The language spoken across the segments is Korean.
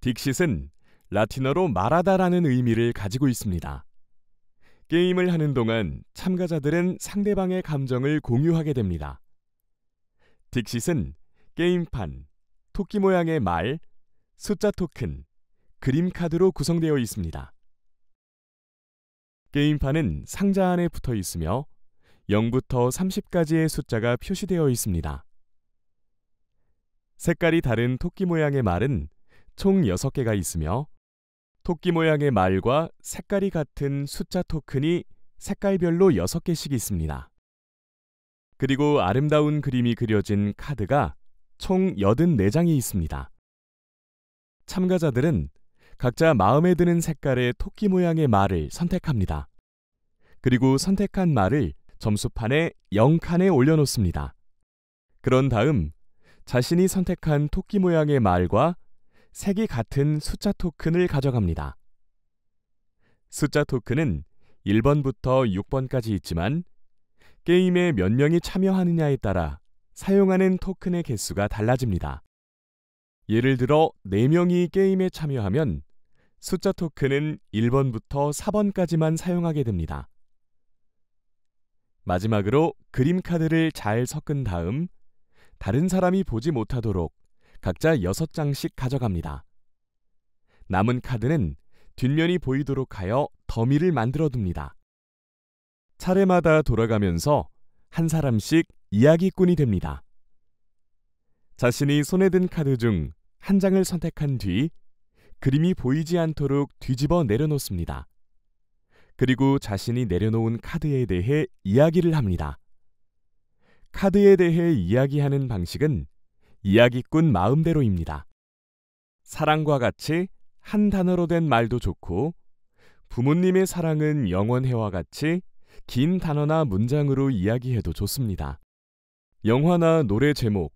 딕싯은 라틴어로 말하다라는 의미를 가지고 있습니다. 게임을 하는 동안 참가자들은 상대방의 감정을 공유하게 됩니다. 딕싯은 게임판, 토끼 모양의 말, 숫자 토큰, 그림 카드로 구성되어 있습니다. 게임판은 상자 안에 붙어 있으며 0부터 30까지의 숫자가 표시되어 있습니다. 색깔이 다른 토끼 모양의 말은 총 6개가 있으며 토끼 모양의 말과 색깔이 같은 숫자 토큰이 색깔별로 6개씩 있습니다. 그리고 아름다운 그림이 그려진 카드가 총 84장이 있습니다. 참가자들은 각자 마음에 드는 색깔의 토끼 모양의 말을 선택합니다. 그리고 선택한 말을 점수판에 0칸에 올려놓습니다. 그런 다음 자신이 선택한 토끼 모양의 말과 색이 같은 숫자 토큰을 가져갑니다. 숫자 토큰은 1번부터 6번까지 있지만 게임에 몇 명이 참여하느냐에 따라 사용하는 토큰의 개수가 달라집니다. 예를 들어 4명이 게임에 참여하면 숫자 토큰은 1번부터 4번까지만 사용하게 됩니다. 마지막으로 그림 카드를 잘 섞은 다음 다른 사람이 보지 못하도록 각자 6장씩 가져갑니다. 남은 카드는 뒷면이 보이도록 하여 더미를 만들어 둡니다. 차례마다 돌아가면서 한 사람씩 이야기꾼이 됩니다. 자신이 손에 든 카드 중 한 장을 선택한 뒤 그림이 보이지 않도록 뒤집어 내려놓습니다. 그리고 자신이 내려놓은 카드에 대해 이야기를 합니다. 카드에 대해 이야기하는 방식은 이야기꾼 마음대로입니다. 사랑과 같이 한 단어로 된 말도 좋고 부모님의 사랑은 영원해와 같이 긴 단어나 문장으로 이야기해도 좋습니다. 영화나 노래 제목,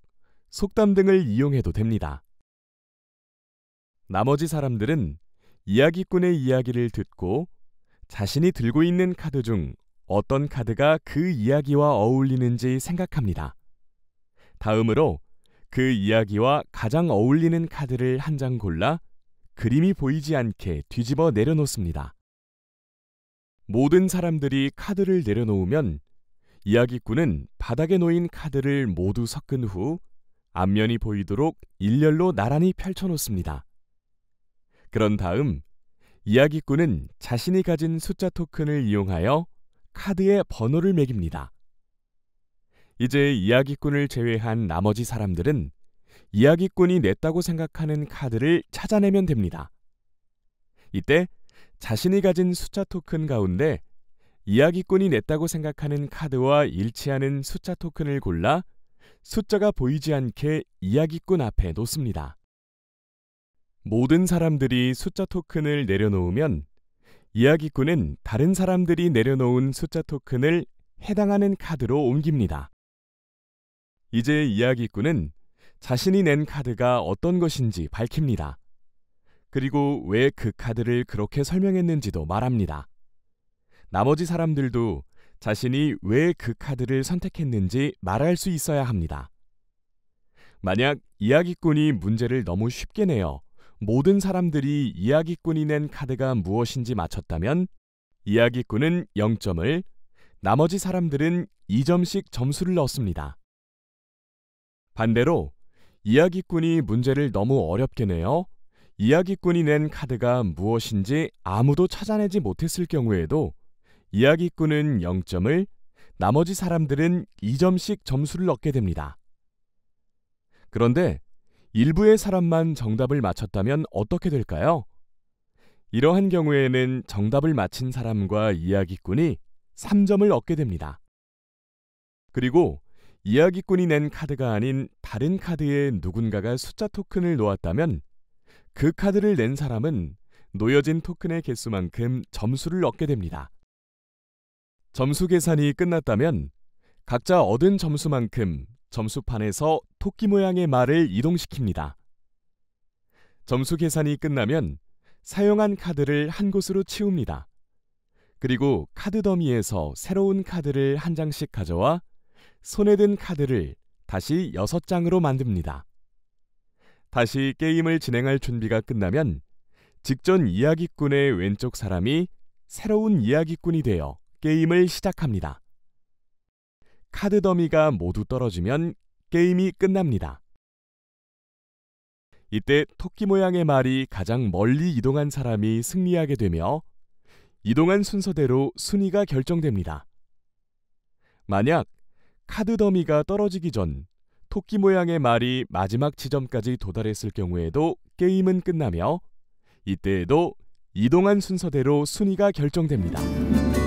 속담 등을 이용해도 됩니다. 나머지 사람들은 이야기꾼의 이야기를 듣고 자신이 들고 있는 카드 중 어떤 카드가 그 이야기와 어울리는지 생각합니다. 다음으로 그 이야기와 가장 어울리는 카드를 한 장 골라 그림이 보이지 않게 뒤집어 내려놓습니다. 모든 사람들이 카드를 내려놓으면 이야기꾼은 바닥에 놓인 카드를 모두 섞은 후 앞면이 보이도록 일렬로 나란히 펼쳐놓습니다. 그런 다음 이야기꾼은 자신이 가진 숫자 토큰을 이용하여 카드에 번호를 매깁니다. 이제 이야기꾼을 제외한 나머지 사람들은 이야기꾼이 냈다고 생각하는 카드를 찾아내면 됩니다. 이때 자신이 가진 숫자 토큰 가운데 이야기꾼이 냈다고 생각하는 카드와 일치하는 숫자 토큰을 골라 숫자가 보이지 않게 이야기꾼 앞에 놓습니다. 모든 사람들이 숫자 토큰을 내려놓으면 이야기꾼은 다른 사람들이 내려놓은 숫자 토큰을 해당하는 카드로 옮깁니다. 이제 이야기꾼은 자신이 낸 카드가 어떤 것인지 밝힙니다. 그리고 왜 그 카드를 그렇게 설명했는지도 말합니다. 나머지 사람들도 자신이 왜 그 카드를 선택했는지 말할 수 있어야 합니다. 만약 이야기꾼이 문제를 너무 쉽게 내어 모든 사람들이 이야기꾼이 낸 카드가 무엇인지 맞췄다면 이야기꾼은 0점을, 나머지 사람들은 2점씩 점수를 넣습니다. 반대로 이야기꾼이 문제를 너무 어렵게 내어 이야기꾼이 낸 카드가 무엇인지 아무도 찾아내지 못했을 경우에도 이야기꾼은 0점을, 나머지 사람들은 2점씩 점수를 얻게 됩니다. 그런데 일부의 사람만 정답을 맞췄다면 어떻게 될까요? 이러한 경우에는 정답을 맞힌 사람과 이야기꾼이 3점을 얻게 됩니다. 그리고 이야기꾼이 낸 카드가 아닌 다른 카드에 누군가가 숫자 토큰을 놓았다면 그 카드를 낸 사람은 놓여진 토큰의 개수만큼 점수를 얻게 됩니다. 점수 계산이 끝났다면 각자 얻은 점수만큼 점수판에서 토끼 모양의 말을 이동시킵니다. 점수 계산이 끝나면 사용한 카드를 한 곳으로 치웁니다. 그리고 카드 더미에서 새로운 카드를 한 장씩 가져와 손에 든 카드를 다시 여섯 장으로 만듭니다. 다시 게임을 진행할 준비가 끝나면 직전 이야기꾼의 왼쪽 사람이 새로운 이야기꾼이 되어 게임을 시작합니다. 카드 더미가 모두 떨어지면 게임이 끝납니다. 이때 토끼 모양의 말이 가장 멀리 이동한 사람이 승리하게 되며 이동한 순서대로 순위가 결정됩니다. 만약 카드 더미가 떨어지기 전 토끼 모양의 말이 마지막 지점까지 도달했을 경우에도 게임은 끝나며 이때에도 이동한 순서대로 순위가 결정됩니다.